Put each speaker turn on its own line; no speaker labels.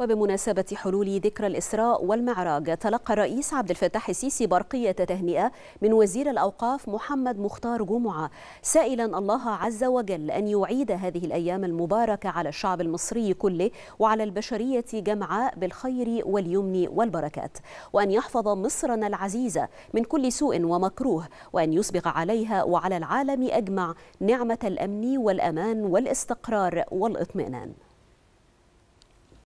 وبمناسبة حلول ذكرى الإسراء والمعراج تلقى الرئيس عبد الفتاح السيسي برقية تهنئة من وزير الأوقاف محمد مختار جمعة سائلا الله عز وجل أن يعيد هذه الأيام المباركة على الشعب المصري كله وعلى البشرية جمعاء بالخير واليمن والبركات وأن يحفظ مصرنا العزيزة من كل سوء ومكروه وأن يسبغ عليها وعلى العالم أجمع نعمة الأمن والأمان والاستقرار والاطمئنان